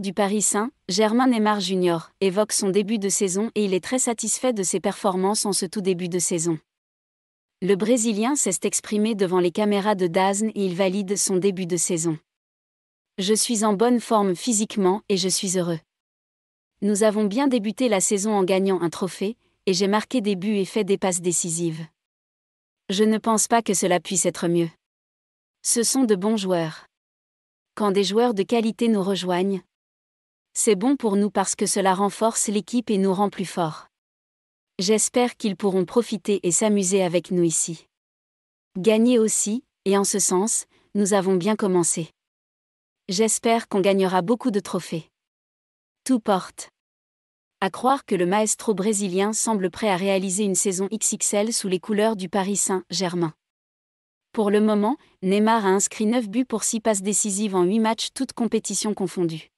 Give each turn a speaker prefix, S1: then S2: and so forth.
S1: du Paris Saint-Germain Neymar Jr. évoque son début de saison et il est très satisfait de ses performances en ce tout début de saison. Le Brésilien cesse d'exprimer devant les caméras de Dazn et il valide son début de saison. Je suis en bonne forme physiquement et je suis heureux. Nous avons bien débuté la saison en gagnant un trophée, et j'ai marqué des buts et fait des passes décisives. Je ne pense pas que cela puisse être mieux. Ce sont de bons joueurs. Quand des joueurs de qualité nous rejoignent, c'est bon pour nous parce que cela renforce l'équipe et nous rend plus forts. J'espère qu'ils pourront profiter et s'amuser avec nous ici. Gagner aussi, et en ce sens, nous avons bien commencé. J'espère qu'on gagnera beaucoup de trophées. Tout porte. À croire que le maestro brésilien semble prêt à réaliser une saison XXL sous les couleurs du Paris Saint-Germain. Pour le moment, Neymar a inscrit 9 buts pour 6 passes décisives en 8 matchs toutes compétitions confondues.